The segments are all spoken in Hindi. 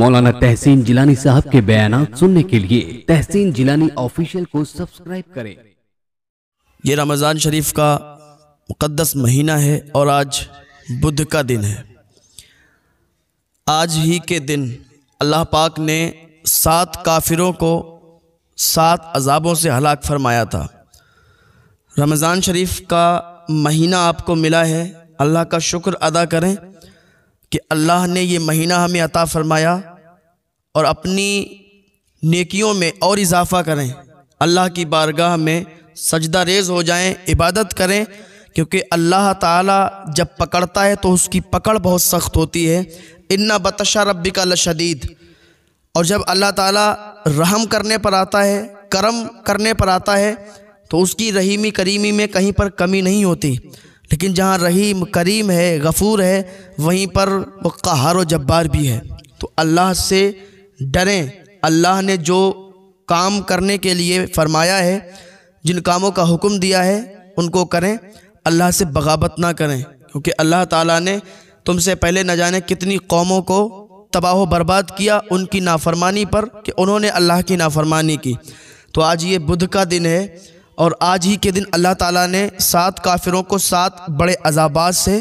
मौलाना तहसीन जिलानी साहब के बयान सुनने के लिए तहसीन जिलानी ऑफिशियल को सब्सक्राइब करें ये रमज़ान शरीफ का मुक़दस महीना है और आज बुद्ध का दिन है आज ही के दिन अल्लाह पाक ने सात काफिरों को सात अजाबों से हलाक फरमाया था रमज़ान शरीफ का महीना आपको मिला है अल्लाह का शुक्र अदा करें कि अल्लाह ने यह महीना हमें अता फरमाया और अपनी नेकियों में और इजाफ़ा करें अल्लाह की बारगाह में सजदा रेज हो जाएं इबादत करें क्योंकि अल्लाह ताला जब पकड़ता है तो उसकी पकड़ बहुत सख्त होती है इन्ना बतशा रब्बी का लशदीद और जब अल्लाह ताला रहम करने पर आता है करम करने पर आता है तो उसकी रहीमी करीमी में कहीं पर कमी नहीं होती लेकिन जहाँ रहीम करीम है गफ़ूर है वहीं पर वो कहार व जब्बार भी है तो अल्लाह से डरें अल्लाह ने जो काम करने के लिए फरमाया है जिन कामों का हुक्म दिया है उनको करें अल्लाह से बगावत ना करें क्योंकि अल्लाह ताला ने तुमसे पहले न जाने कितनी कौमों को तबाह बर्बाद किया उनकी नाफरमानी पर कि उन्होंने अल्लाह की नाफरमानी की तो आज ये बुध का दिन है और आज ही के दिन अल्लाह ताला ने सात काफिरों को सात बड़े अजाबात से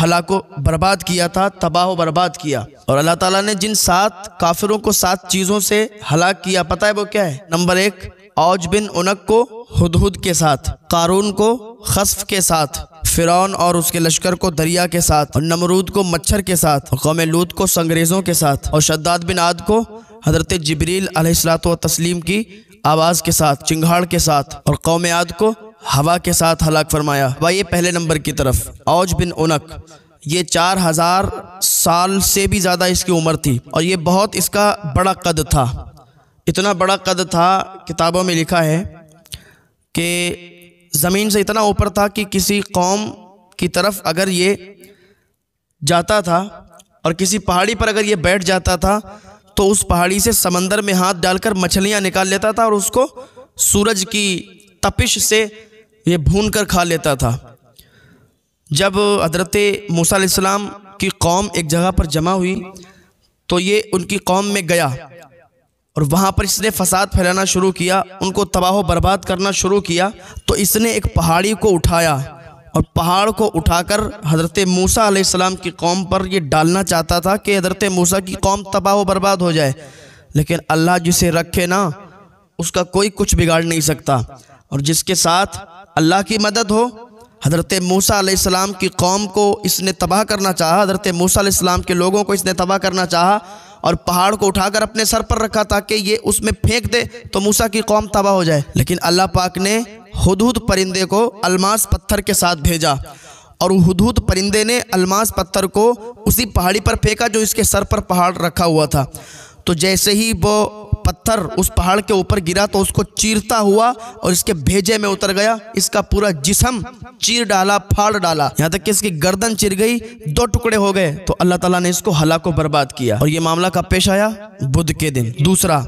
हलाको बर्बाद किया था तबाह बर्बाद किया और अल्लाह ताला ने जिन सात काफिरों को सात चीज़ों से हलाक किया पता है वो क्या है नंबर एक औज बिन उनक को हदहुद के साथ कारून को खसफ के साथ फिरौन और उसके लश्कर को दरिया के साथ और नमरूद को मच्छर के साथ कौम लूत को संग्रेज़ों के साथ और शद्दाद बिन आद को हजरत जबरील सलात तस्लीम की आवाज़ के साथ चिंगाड़ के साथ और कौम आद को हवा के साथ हलाक फरमाया ये पहले नंबर की तरफ औज बिन उनक ये चार हज़ार साल से भी ज़्यादा इसकी उम्र थी और ये बहुत इसका बड़ा कद था इतना बड़ा कद था किताबों में लिखा है कि ज़मीन से इतना ऊपर था कि किसी कौम की तरफ अगर ये जाता था और किसी पहाड़ी पर अगर ये बैठ जाता था तो उस पहाड़ी से समंदर में हाथ डालकर मछलियाँ निकाल लेता था और उसको सूरज की तपिश से ये भून कर खा लेता था जब हजरत मूसम की कौम एक जगह पर जमा हुई तो ये उनकी कौम में गया और वहाँ पर इसने फसाद फैलाना शुरू किया उनको तबाह बर्बाद करना शुरू किया तो इसने एक पहाड़ी को उठाया और पहाड़ को उठाकर हज़रत मूसा आसमाम की कौम पर यह डालना चाहता था कि हज़रत मूसा की कौम तबाह व बर्बाद हो जाए लेकिन अल्लाह जिसे रखे ना उसका कोई कुछ बिगाड़ नहीं सकता और जिसके साथ अल्लाह की मदद हो हज़रत मूसा आसमाम की कौम को इसने तबाह करना चाहा हज़रत मूसा आसमाम के लोगों को इसने तबाह करना चाहा और पहाड़ को उठाकर अपने सर पर रखा ताकि ये उसमें फेंक दे तो मूसा की कौम तबाह हो जाए लेकिन अल्लाह पाक ने हदूद परिंदे को अलमास पत्थर के साथ भेजा और हदूद परिंदे ने अलमास पत्थर को उसी पहाड़ी पर फेंका जो इसके सर पर पहाड़ रखा हुआ था तो जैसे ही वो पत्थर उस पहाड़ के ऊपर गिरा तो उसको चीरता हुआ और इसके भेजे में उतर गया इसका पूरा जिसम चीर डाला फाड़ डाला यहाँ तक कि इसकी गर्दन चिर गई दो टुकड़े हो गए तो अल्लाह ताला ने इसको हलाको बर्बाद किया और ये मामला कब पेश आया बुध के दिन दूसरा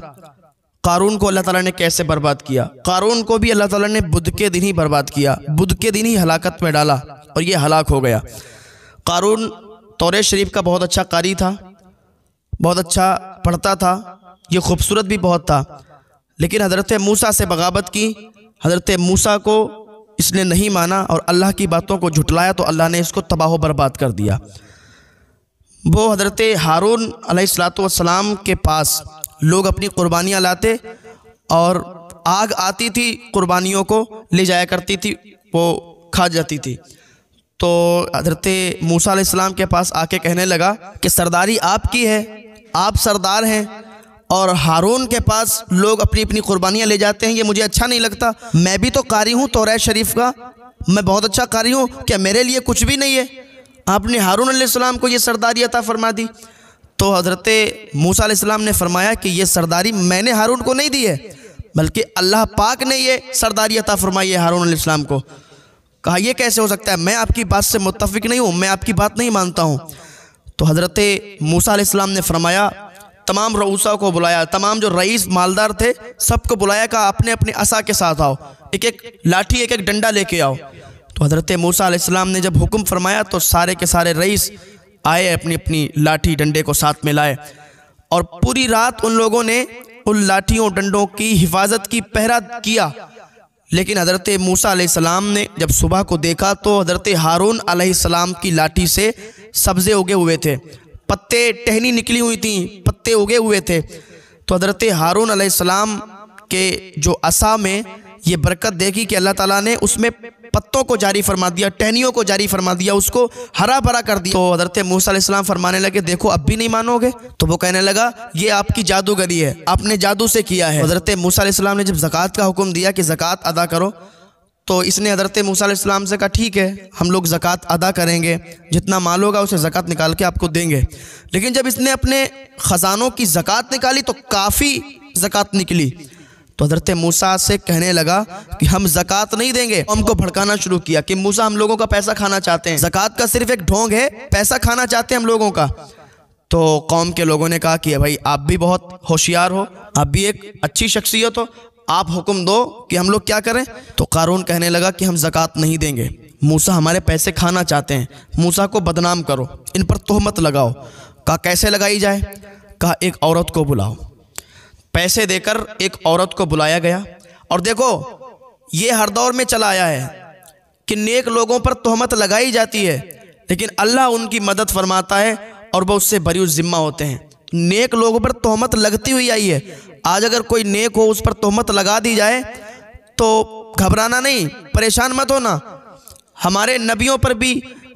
कारून को अल्लाह ताला ने कैसे बर्बाद किया कारून को भी अल्लाह ताला ने बुध के दिन ही बर्बाद किया बुध के दिन ही हलाकत में डाला और ये हलाक हो गया कारून तौरे शरीफ का बहुत अच्छा कारी था बहुत अच्छा पढ़ता था ये खूबसूरत भी बहुत था लेकिन हज़रत मूसा से बगावत की हज़रत मूसा को इसने नहीं माना और अल्लाह की बातों को झुटलाया तो अल्लाह ने इसको तबाह बर्बाद कर दिया वो हज़रत हारून सलाम के पास लोग अपनी कुर्बानियाँ लाते और आग आती थी कुर्बानियों को ले जाया करती थी वो खा जाती थी तो हजरत मूसा इस्लाम के पास आके कहने लगा कि सरदारी आपकी है आप सरदार हैं और हारून के पास लोग अपनी अपनी कुर्बानियाँ ले जाते हैं ये मुझे अच्छा नहीं लगता मैं भी तो कारी हूँ तोरा शरीफ का मैं बहुत अच्छा कारी हूँ क्या मेरे लिए कुछ भी नहीं है आपने हारून आसमाम को ये सरदारी अता फरमा दी तो हज़रत मूसा इस्लाम ने फरमाया कि ये सरदारी मैंने हारून को नहीं दी है बल्कि अल्लाह पाक ने ये सरदारी अता फरमाई है हारून इस्लाम को कहा यह कैसे हो सकता है मैं आपकी बात से मुतफिक नहीं हूँ मैं आपकी बात नहीं मानता हूँ तो हज़रत मूसा इस्लाम ने फरमाया तमाम रऊसा को बुलाया तमाम जो रईस मालदार थे सबको बुलाया कहा अपने अपने असा के साथ आओ एक एक लाठी एक एक डंडा लेके आओ तो हज़रत मूसा इस्लाम ने जब हुक्म फरमाया तो सारे के सारे रईस आए अपनी अपनी लाठी डंडे को साथ में लाए और पूरी रात उन लोगों ने उन लाठियों डंडों की हिफाजत की पहरा किया लेकिन हज़रत मूसा सलाम ने जब सुबह को देखा तो हज़रत हारून सलाम की लाठी से सब्ज़े उगे हुए थे पत्ते टहनी निकली हुई थी पत्ते उगे हुए थे तो हज़रत हारून सलाम के जो असा में ये बरकत देखी कि अल्लाह ताला ने उसमें पत्तों को जारी फरमा दिया टहनियों को जारी फरमा दिया उसको हरा भरा कर दिया तो हजरत मूसम फरमाने लगे देखो अब भी नहीं मानोगे तो वो कहने लगा ये आपकी जादूगरी है आपने जादू से किया है हजरत मूसम ने जब जक़ात का हुक्म दिया कि ज़क़ात अदा करो तो इसने हजरत मूसम से कहा ठीक है हम लोग ज़क़़त अदा करेंगे जितना माल होगा उसे ज़क़़त निकाल के आपको देंगे लेकिन जब इसने अपने ख़जानों की जक़ात निकाली तो काफ़ी जक़ात निकली तो हज़रत मूसा से कहने लगा कि हम ज़क़़त नहीं देंगे हमको भड़काना शुरू किया कि मूसा हम लोगों का पैसा खाना चाहते हैं ज़क़़त का सिर्फ एक ढोंग है पैसा खाना चाहते हैं हम लोगों का तो कौम के लोगों ने कहा कि भाई आप भी बहुत होशियार हो आप भी एक अच्छी शख्सियत हो आप हुक्म दो कि हम लोग क्या करें तो कारून कहने लगा कि हम जकवात नहीं देंगे मूसा हमारे पैसे खाना चाहते हैं मूसा को बदनाम करो इन पर तोहमत लगाओ कहा कैसे लगाई जाए कहा एक औरत को बुलाओ पैसे देकर एक औरत को बुलाया गया और देखो ये हर दौर में चला आया है कि नेक लोगों पर तोहमत लगाई जाती है लेकिन अल्लाह उनकी मदद फरमाता है और वह उससे भरी ज़िम्मा होते हैं नेक लोगों पर तोहमत लगती हुई आई है आज अगर कोई नेक हो उस पर तोहमत लगा दी जाए तो घबराना नहीं परेशान मत होना हमारे नबियों पर भी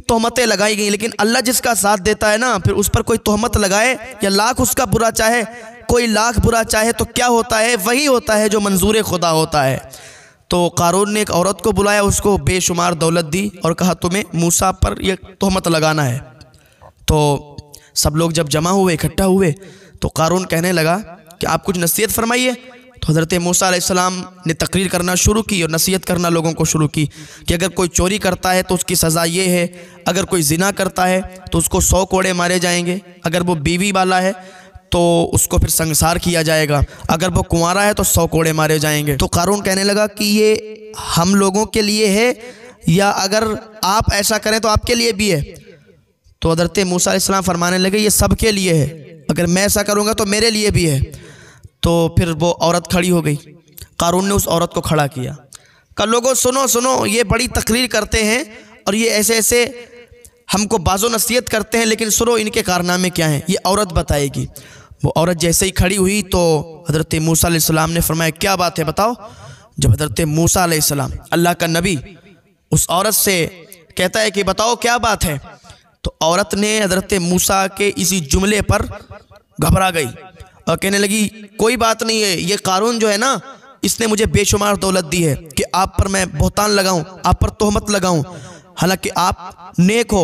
तोहमतें लगाई गई लेकिन अल्लाह जिसका साथ देता है ना फिर उस पर कोई तोहमत लगाए या लाख उसका बुरा चाहे कोई लाख बुरा चाहे तो क्या होता है वही होता है जो मंजूर खुदा होता है तो कारून ने एक औरत को बुलाया उसको बेशुमार दौलत दी और कहा तुम्हें मूसा पर यह तोहमत लगाना है तो सब लोग जब जमा हुए इकट्ठा हुए तो कारून कहने लगा कि आप कुछ नसीहत फरमाइए तो हज़रत मूसा सलाम ने तकरीर करना शुरू की और नसीहत करना लोगों को शुरू की कि अगर कोई चोरी करता है तो उसकी सज़ा ये है अगर कोई जिना करता है तो उसको सौ कोड़े मारे जाएंगे अगर वो बीवी वाला है तो उसको फिर संसार किया जाएगा अगर वो कुंवारा है तो सौ कोड़े मारे जाएंगे तो कारून कहने लगा कि ये हम लोगों के लिए है या अगर आप ऐसा करें तो आपके लिए भी है तो हजरत मूसा इस्लाम फरमाने लगे ये सब के लिए है अगर मैं ऐसा करूँगा तो मेरे लिए भी है तो फिर वो औरत खड़ी हो गई कारून ने उस औरत को खड़ा किया कल लोगों सुनो सुनो ये बड़ी तकरीर करते हैं और ये ऐसे ऐसे हमको बाजो नसीहत करते हैं लेकिन सुनो इनके कारनामे क्या हैं ये औरत बताएगी वो औरत जैसे ही खड़ी हुई तो हज़रत मूसा ने फरमाया क्या बात है बताओ जब हज़रत मूसा अल्लाह का नबी उस औरत से कहता है कि बताओ क्या बात है तो औरत ने हज़रत मूसा के इसी जुमले पर घबरा गई और कहने लगी कोई बात नहीं है ये कानून जो है ना इसने मुझे बेशुमार दौलत दी है कि आप पर मैं बहतान लगाऊं आप पर तोहमत लगाऊं हालांकि आप नेक हो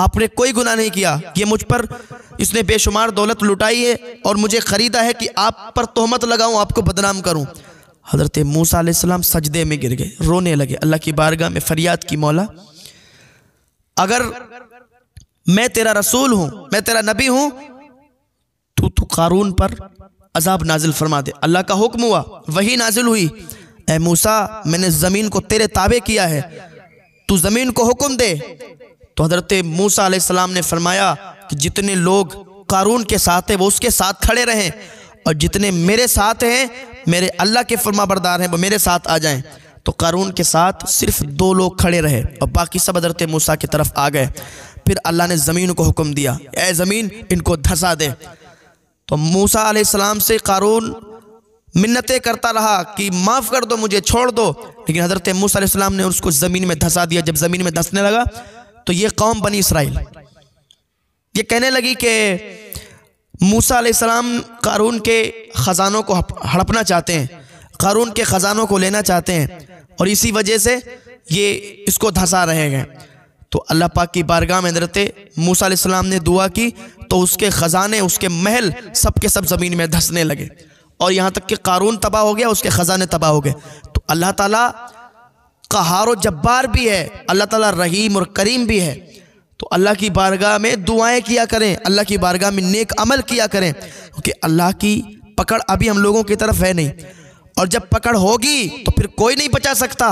आपने कोई गुनाह नहीं किया ये मुझ पर इसने बेशुमार दौलत लुटाई है और मुझे ख़रीदा है कि आप पर तोहमत लगाऊं आपको बदनाम करूं हज़रत मूसा आसमाम सजदे में गिर गए रोने लगे अल्लाह की बारगाह में फरियाद की मौला अगर मैं तेरा रसूल हूँ मैं तेरा नबी हूँ तो तू कारून पर अजाब नाजिल फरमा दे अल्लाह का हुक्म हुआ वही नाजिल हुई ए मूसा मैंने ज़मीन को तेरे ताबे किया है तू ज़मीन को हुक्म दे तो हज़रत मूसा आसमाम ने फरमाया कि जितने लोग कारून के साथ हैं वो उसके साथ खड़े रहें और जितने मेरे साथ हैं मेरे अल्लाह के फर्मा बरदार हैं वो मेरे साथ आ जाएं तो कारून के साथ सिर्फ दो लोग खड़े रहे और बाकी सब हजरत मूसा की तरफ आ गए फिर अल्लाह ने ज़मीन को हुक्म दिया ए ज़मीन इनको धंसा दे तो मूसा आसमाम से कारून मिन्नतें करता रहा कि माफ़ कर दो मुझे छोड़ दो लेकिन हज़रत मूसा ने उसको ज़मीन में धंसा दिया जब ज़मीन में धंसने लगा तो ये कौम बनी इसराइल ये कहने लगी कि मूसा सलाम कारून के ख़ज़ानों को हड़पना चाहते हैं कारून के ख़ज़ानों को लेना चाहते हैं और इसी वजह से ये इसको धंसा रहे हैं तो अल्लाह पाक की बारगाह में हजरत मूसा सलाम ने दुआ की तो उसके ख़ज़ाने उसके महल सब के सब ज़मीन में धंसने लगे और यहाँ तक कि कारून तबाह हो गया उसके ख़ज़ाने तबाह हो गए तो अल्लाह ताला कहार जब्बार भी है अल्लाह ताला रहीम और करीम भी है तो अल्लाह की बारगाह में दुआएं किया करें अल्लाह की बारगाह में नेक अमल किया करें क्योंकि अल्लाह की पकड़ अभी हम लोगों की तरफ है नहीं और जब पकड़ होगी तो फिर कोई नहीं बचा सकता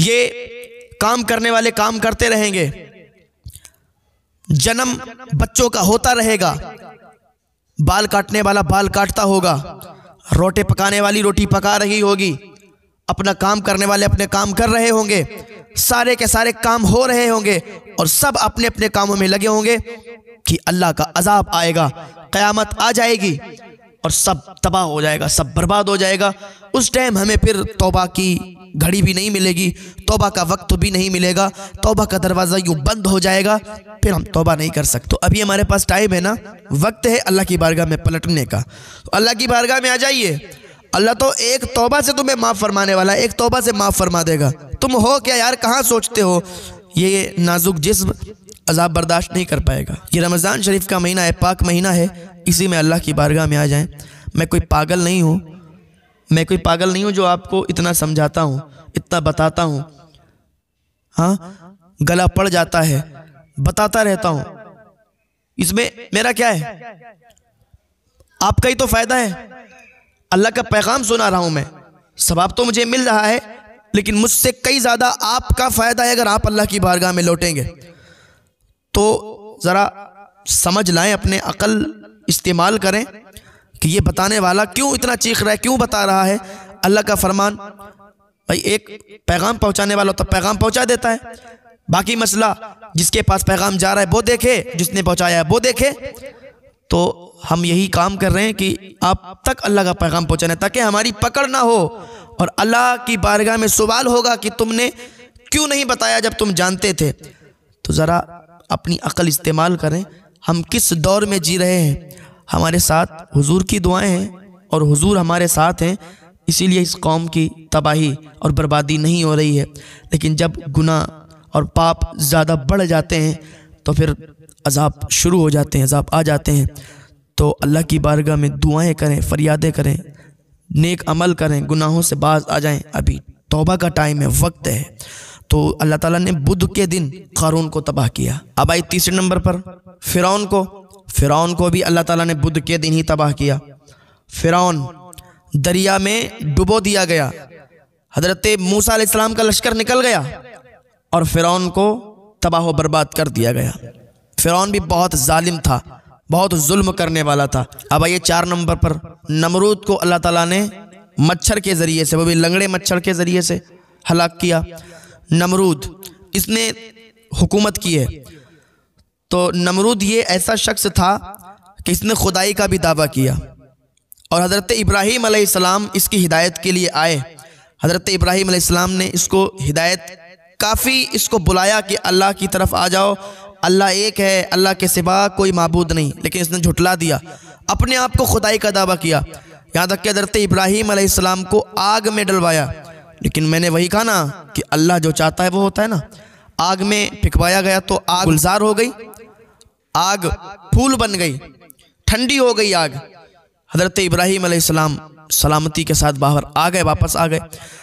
ये काम करने वाले काम करते रहेंगे जन्म बच्चों का होता रहेगा बाल काटने वाला बाल काटता होगा रोटी पकाने वाली रोटी पका रही होगी अपना काम करने वाले अपने काम कर रहे होंगे सारे के सारे काम हो रहे होंगे और सब अपने अपने कामों में लगे होंगे कि अल्लाह का अजाब आएगा क़यामत आ जाएगी और सब तबाह हो जाएगा सब बर्बाद हो जाएगा उस टाइम हमें फिर तोबा की घड़ी भी नहीं मिलेगी तोबा का वक्त भी नहीं मिलेगा तोबा का दरवाज़ा यूँ बंद हो जाएगा फिर हम तोबा नहीं कर सकते तो अभी हमारे पास टाइम है ना वक्त है अल्लाह की बारगाह में पलटने का तो अल्लाह की बारगाह में आ जाइए अल्लाह तो एक तौबा से तुम्हें माफ़ फरमाने वाला है एक तोबा से माफ़ फरमा देगा तुम हो क्या यार कहाँ सोचते हो ये नाजुक जिस्म अजाब बर्दाश्त नहीं कर पाएगा ये रमज़ान शरीफ का महीना है पाक महीना है इसी में अल्लाह की बारगाह में आ जाएं मैं कोई पागल नहीं हूँ मैं कोई पागल नहीं हूँ जो आपको इतना समझाता हूँ इतना बताता हूँ हाँ गला पड़ जाता है बताता रहता हूँ इसमें मेरा क्या है आपका ही तो फ़ायदा है अल्लाह का पैगाम सुना रहा हूं मैं सवाब तो मुझे मिल रहा है लेकिन मुझसे कई ज़्यादा आपका फ़ायदा है अगर आप अल्लाह की बारगाह में लौटेंगे तो ज़रा समझ लाएं अपने अकल इस्तेमाल करें कि ये बताने वाला क्यों इतना चीख रहा है क्यों बता रहा है अल्लाह का फरमान भाई एक पैगाम पहुंचाने वाला तो पैगाम पहुंचा देता है बाकी मसला जिसके पास पैगाम जा रहा है वो देखे जिसने पहुंचाया है वो देखे तो हम यही काम कर रहे हैं कि आप तक अल्लाह का पैगाम पहुँचाना ताकि हमारी पकड़ ना हो और अल्लाह की बारगाह में सवाल होगा कि तुमने क्यों नहीं बताया जब तुम जानते थे तो ज़रा अपनी अकल इस्तेमाल करें हम किस दौर में जी रहे हैं हमारे साथ हुजूर की दुआएं हैं और हुजूर हमारे साथ हैं इसीलिए इस कौम की तबाही और बर्बादी नहीं हो रही है लेकिन जब गुनाह और पाप ज़्यादा बढ़ जाते हैं तो फिर अजाब शुरू हो जाते हैं अजाब आ जाते हैं तो अल्लाह की बारगाह में दुआएं करें फरियादें करें नेक अमल करें गुनाहों से बाज आ जाएं अभी तौबा का टाइम है वक्त है तो अल्लाह ताला ने बुध के दिन कारून को तबाह किया अब आई तीसरे नंबर पर फ़िरौन को फ़िरौन को भी अल्लाह ताला ने बुध के दिन ही तबाह किया फ़िरौन दरिया में डुबो दिया गया हजरत मूसा का लश्कर निकल गया और फ़िरौन को तबाह बर्बाद कर दिया गया फ़िरौन भी बहुत ालिम था बहुत जुल्म करने वाला था अब आइए चार नंबर पर नमरूद को अल्लाह ताला ने मच्छर के ज़रिए से वो भी लंगड़े मच्छर के ज़रिए से हलाक किया नमरूद इसने हुकूमत की है तो नमरूद ये ऐसा शख्स था कि इसने खुदाई का भी दावा किया और हज़रत इब्राहीम आसमाम इसकी हिदायत के लिए आए हज़रत इब्राहिम आसमाम ने इसको हिदायत काफ़ी इसको बुलाया कि अल्लाह की तरफ आ जाओ अल्लाह एक है अल्लाह के सिवा कोई मबूद नहीं लेकिन इसने झुटला दिया अपने आप को खुदाई का दावा किया यहाँ तक कि हजरत इब्राहिम आसमाम को आग में डलवाया लेकिन मैंने वही कहा ना कि अल्लाह जो चाहता है वो होता है ना आग में फिकवाया गया तो आग गुलजार हो गई आग फूल बन गई ठंडी हो गई आग हजरत इब्राहिम आसमाम सलामती के साथ बाहर आ गए वापस आ गए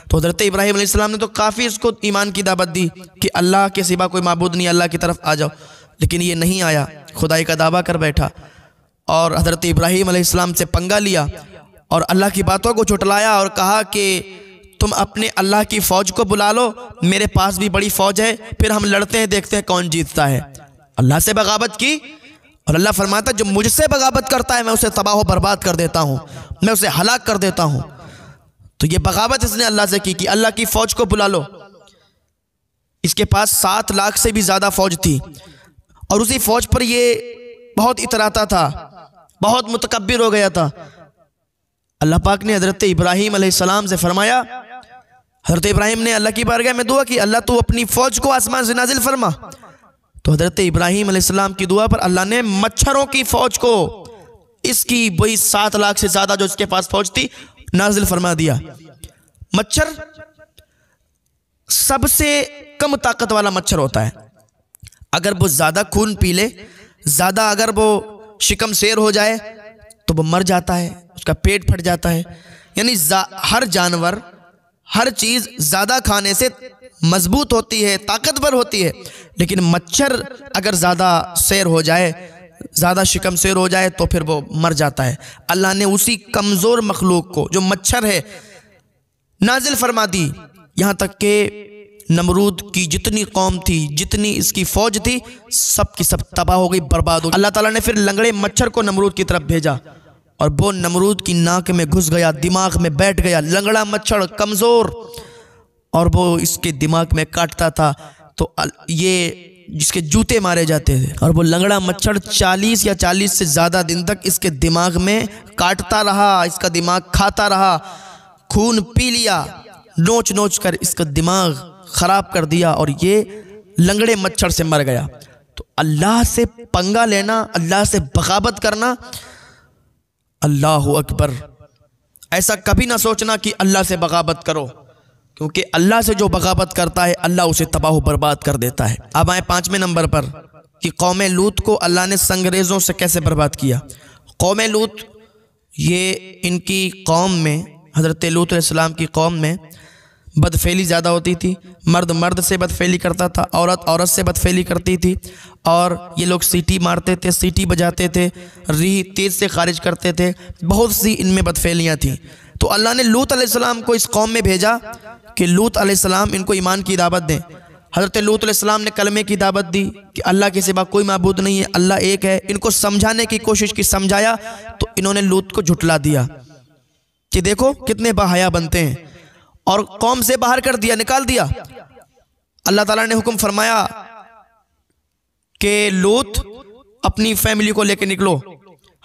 तो हज़रत इब्राहिम ने तो काफ़ी इसको ईमान की दावत दी कि अल्लाह के सिवा कोई मबूद नहीं अल्लाह की तरफ आ जाओ लेकिन ये नहीं आया खुदाई का दावा कर बैठा और हज़रत इब्राहिम आसमाम से पंगा लिया और अल्लाह की बातों को चुटलाया और कहा कि तुम अपने अल्लाह की फ़ौज को बुला लो मेरे पास भी बड़ी फ़ौज है फिर हम लड़ते हैं देखते हैं कौन जीतता है अल्लाह से बगावत की और अल्लाह फरमाता जो मुझसे बगावत करता है मैं उसे तबाह बर्बाद कर देता हूँ मैं उसे हलाक कर देता हूँ तो ये बगावत इसने अल्लाह से की कि अल्लाह की फ़ौज को बुला लो इसके पास सात लाख से भी ज़्यादा फ़ौज थी और उसी फ़ौज पर ये बहुत इतराता था बहुत मुतकबर हो गया था अल्लाह पाक ने हज़रत इब्राहिम सलाम से फ़रमाया हज़रत इब्राहिम ने अल्लाह की बारगाह में दुआ कि अल्लाह तू अपनी फ़ौज को आसमान से नाजिल फरमा तो हज़रत इब्राहिम आसमाम की दुआ पर अल्लाह ने मच्छरों की फ़ौज को इसकी वही सात लाख से ज़्यादा जो इसके पास फ़ौज थी नाजिल फरमा दिया मच्छर सबसे कम ताकत वाला मच्छर होता है अगर वो ज़्यादा खून पी ले ज़्यादा अगर वो शिकम शेर हो जाए तो वो मर जाता है उसका पेट फट जाता है यानी हर जानवर हर चीज़ ज़्यादा खाने से मजबूत होती है ताकतवर होती है लेकिन मच्छर अगर ज़्यादा सैर हो जाए ज़्यादा शिकम शेर हो जाए तो फिर वो मर जाता है अल्लाह ने उसी कमज़ोर मखलूक को जो मच्छर है नाजिल फरमा दी यहाँ तक के नमरूद की जितनी कौम थी जितनी इसकी फ़ौज थी सब की सब तबाह हो गई बर्बाद हो गई अल्लाह ताला ने फिर लंगड़े मच्छर को नमरूद की तरफ भेजा और वो नमरूद की नाक में घुस गया दिमाग में बैठ गया लंगड़ा मच्छर कमज़ोर और वो इसके दिमाग में काटता था तो ये जिसके जूते मारे जाते थे और वो लंगड़ा मच्छर 40 या 40 से ज़्यादा दिन तक इसके दिमाग में काटता रहा इसका दिमाग खाता रहा खून पी लिया नोच नोच कर इसका दिमाग ख़राब कर दिया और ये लंगड़े मच्छर से मर गया तो अल्लाह से पंगा लेना अल्लाह से बगावत करना अल्लाह अकबर ऐसा कभी ना सोचना कि अल्लाह से बगावत करो क्योंकि अल्लाह से जो बगावत करता है अल्लाह उसे तबाह बर्बाद कर देता है अब आए पाँचवें नंबर पर कि कौम लूत को अल्लाह ने संग्रेज़ों से कैसे बर्बाद किया कौम लूत ये इनकी कौम में हज़रत लूत की कौम में बदफेली ज़्यादा होती थी मर्द मर्द से बदफेली करता था औरत औरत से बदफेली करती थी और ये लोग सीटी मारते थे सीटी बजाते थे री तेज़ से खारिज करते थे बहुत सी इनमें बदफेलियाँ थीं तो अल्लाह ने लूत आसमाम को इस कौम में भेजा कि लूत आसमाम इनको ईमान की दावत दें हज़रत लूत ने कलमे की दावत दी कि अल्लाह के सिवा कोई मबूद नहीं है अल्लाह एक है इनको समझाने की कोशिश की समझाया तो इन्होंने लूत को झुटला दिया कि देखो कितने बाहया बनते हैं और कौम से बाहर कर दिया निकाल दिया अल्लाह ताला ने हुक्म फरमाया कि लूत अपनी फैमिली को लेकर निकलो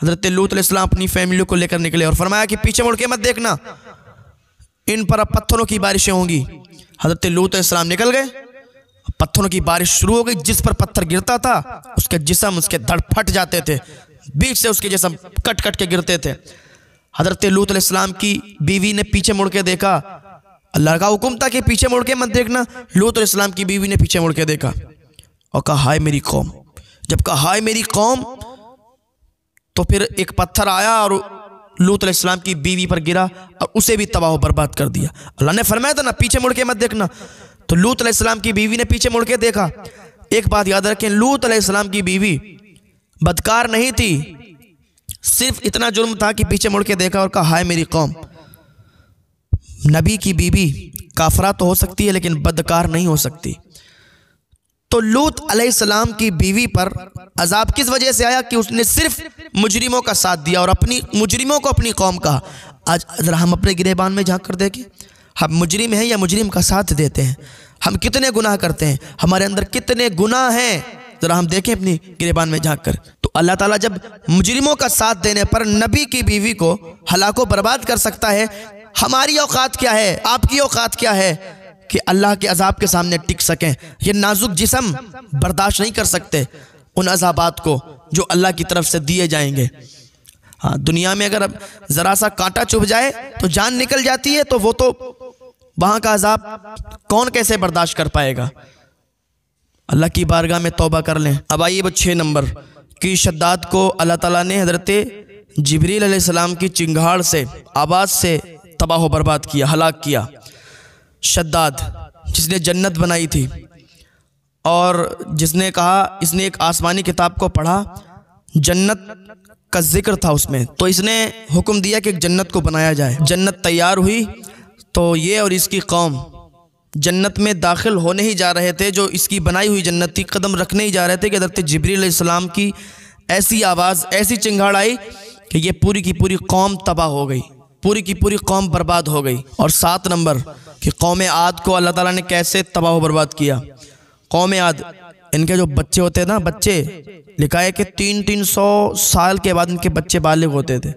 हजरत लूत इस्लाम अपनी फैमिली को लेकर निकले और फरमाया कि पीछे मुड़ के मत देखना इन पर अब पत्थरों की बारिशें होंगी हजरत लूत इस्लाम निकल गए पत्थरों की बारिश शुरू हो गई जिस पर पत्थर गिरता था उसके जिसम उसके धड़ फट जाते थे बीच से उसके जिसम कट कट के गिरते थे हजरत लूत इस्लाम की बीवी ने पीछे मुड़ के देखा अल्लाह का हुक्म था कि पीछे मुड़ के मत देखना लूत इस्लाम की बीवी ने पीछे मुड़ के देखा और कहा हाय मेरी कौम जब कहा हाय मेरी कौम तो फिर एक पत्थर आया और लूत इस्लाम की बीवी पर गिरा और उसे भी तबाह बर्बाद कर दिया अल्लाह ने फरमाया था ना पीछे मुड़ के मत देखना तो लूत इस्लाम की बीवी ने पीछे मुड़ के देखा एक बात याद रखें लूत इस्लाम की बीवी बदकार नहीं थी सिर्फ इतना जुर्म था कि पीछे मुड़ के देखा और कहा हाय मेरी कौम नबी की बीवी काफरा तो हो सकती है लेकिन बदकार नहीं हो सकती तो लूत अलैहिस्सलाम की बीवी पर अजाब किस वजह से आया कि उसने सिर्फ मुजरिमों का साथ दिया और अपनी मुजरिमों को अपनी कौम कहा आज ज़रा हम अपने गिरेबान में झांक कर देखें हम मुजरिम हैं या मुजरिम का साथ देते हैं हम कितने गुनाह करते हैं हमारे अंदर कितने गुनाह हैं ज़रा हम देखें अपनी गिरेबान में झांक कर तो अल्लाह ताला जब मुजरिमों का साथ देने पर नबी की बीवी को हलाको बर्बाद कर सकता है हमारी औकात क्या है आपकी औकात क्या है कि अल्लाह के अजाब के सामने टिक सकें ये नाजुक जिसम बर्दाश्त नहीं कर सकते उन अजाबात को जो अल्लाह की तरफ से दिए जाएंगे हाँ दुनिया में अगर ज़रा सा कांटा चुभ जाए तो जान निकल जाती है तो वो तो वहां का अजाब कौन कैसे बर्दाश्त कर पाएगा अल्लाह की बारगाह में तोबा कर लें अब आइए वो छः नंबर की शद्दात को अल्लाह ताला ने हजरत जबरील सलाम की चिंगाड़ से आवाज़ से तबाह बर्बाद किया हलाक किया शद्दाद जिसने जन्नत बनाई थी और जिसने कहा इसने एक आसमानी किताब को पढ़ा जन्नत का जिक्र था उसमें तो इसने हुक्म दिया कि जन्नत को बनाया जाए जन्नत तैयार हुई तो ये और इसकी कौम जन्नत में दाखिल होने ही जा रहे थे जो इसकी बनाई हुई जन्नत थी कदम रखने ही जा रहे थे कि हजरत जबरीसम की ऐसी आवाज़ ऐसी चिंगाड़ आई कि ये पूरी की पूरी कौम तबाह हो गई पूरी की पूरी कौम बर्बाद हो गई और सात नंबर कि कौम आद को अल्लाह ताला ने कैसे तबाह बर्बाद किया कौम आद इनके जो बच्चे होते थे ना बच्चे लिखा है कि तीन तीन सौ साल के बाद इनके बच्चे बालिग होते थे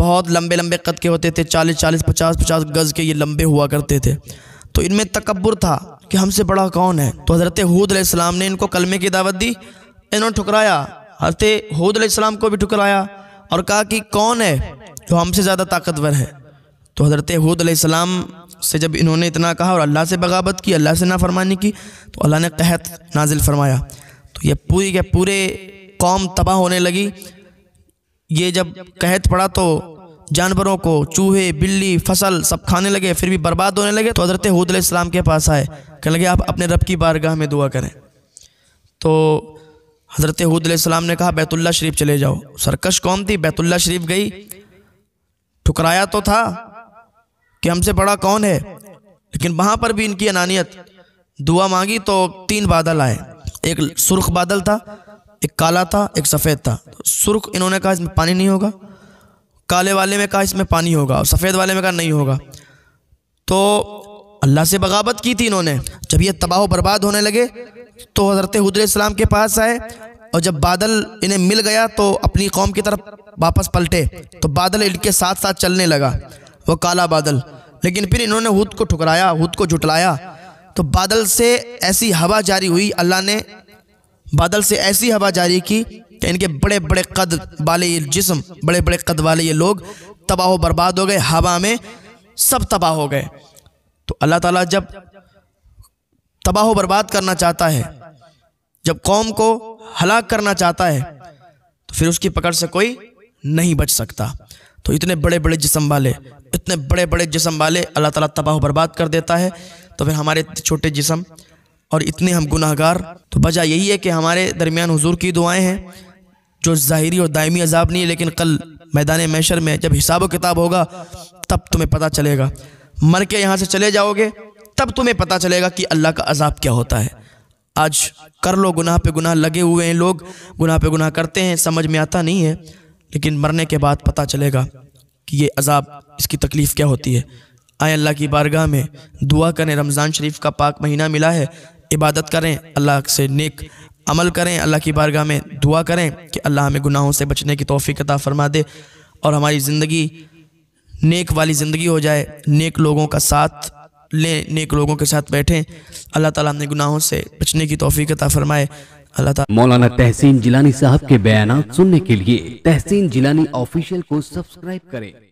बहुत लंबे लंबे कद के होते थे चालीस चालीस पचास पचास गज़ के ये लंबे हुआ करते थे तो इनमें तकबर था कि हमसे बड़ा कौन है तो हज़रत हूद इस्लाम ने इनको कलमे की दावत दी इन्होंने ठुकराया हज़रत हूद इस्लाम को भी ठुकराया और कहा कि कौन है जो हमसे ज़्यादा ताकतवर हैं तो हज़रत हूद सलाम से जब इन्होंने इतना कहा और अल्लाह से बगावत की अल्लाह से नाफरमानी की तो अल्लाह ने कहत नाजिल फरमाया तो ये पूरी के पूरे कौम तबाह होने लगी ये जब कहत पड़ा तो जानवरों को चूहे बिल्ली फसल सब खाने लगे फिर भी बर्बाद होने लगे तो हज़रत हूद सलाम के पास आए कह लगे आप अपने रब की बारगाह में दुआ करें तो हज़रत हूद सलाम ने कहा बैतुल्ला शरीफ चले जाओ सरकश कौम थी बैतुल्ला शरीफ गई ठुकराया तो था कि हमसे बड़ा कौन है लेकिन वहाँ पर भी इनकी अनानियत दुआ मांगी तो तीन बादल आए एक सुर्ख बादल था एक काला था एक सफ़ेद था सुर्ख इन्होंने कहा इसमें पानी नहीं होगा काले वाले में कहा इसमें पानी होगा और सफ़ेद वाले में कहा नहीं होगा तो अल्लाह से बगावत की थी इन्होंने जब ये तबाह बर्बाद होने लगे तो हज़रत हजर के पास आए और जब बादल इन्हें मिल गया तो अपनी कौम की तरफ वापस पलटे तो बादल इनके साथ साथ चलने लगा वह काला बादल लेकिन फिर इन्होंने हुद को ठुकराया हुद को जुटलाया तो बादल से ऐसी हवा जारी हुई अल्लाह ने बादल से ऐसी हवा जारी की कि इनके बड़े बड़े कद वाले ये जिसम बड़े बड़े कद वाले ये लोग तबाह बर्बाद हो गए हवा में सब तबाह हो गए तो अल्लाह ताला जब तबाह बर्बाद करना चाहता है जब कौम को हलाक करना चाहता है तो फिर उसकी पकड़ से कोई नहीं बच सकता तो इतने बड़े बड़े जिसम वाले इतने बड़े बड़े जिसम वाले अल्लाह ताला तबाह बर्बाद कर देता है तो फिर हमारे छोटे जिसम और इतने हम गुनाहगार तो वजह यही है कि हमारे दरमियान हुजूर की दुआएं हैं जो ज़ाहरी और दायमी अजाब नहीं है लेकिन कल मैदान मैशर में जब हिसाब किताब होगा तब तुम्हें पता चलेगा मर के यहाँ से चले जाओगे तब तुम्हें पता चलेगा कि अल्लाह का अजाब क्या होता है आज कर लो गुनाह पे गुनाह लगे हुए हैं लोग गुनाह पे गुनाह करते हैं समझ में आता नहीं है लेकिन मरने के बाद पता चलेगा कि ये अजाब इसकी तकलीफ़ क्या होती है आए अल्लाह की बारगाह में दुआ करें रमज़ान शरीफ का पाक महीना मिला है इबादत करें अल्लाह से नेक अमल करें अल्लाह की बारगाह में दुआ करें कि अल्लाह हमें गुनाहों से बचने की तोफ़ी फरमा दे और हमारी ज़िंदगी नेक वाली ज़िंदगी हो जाए नेक लोगों का साथ ले नेक लोगों के साथ बैठें अल्लाह ताला ने गुनाहों से बचने की तोफ़ी अता फरमाए अल्लाह मौलाना तहसीन जिलानी साहब के बयान सुनने के लिए तहसीन जिलानी ऑफिशियल को सब्सक्राइब करें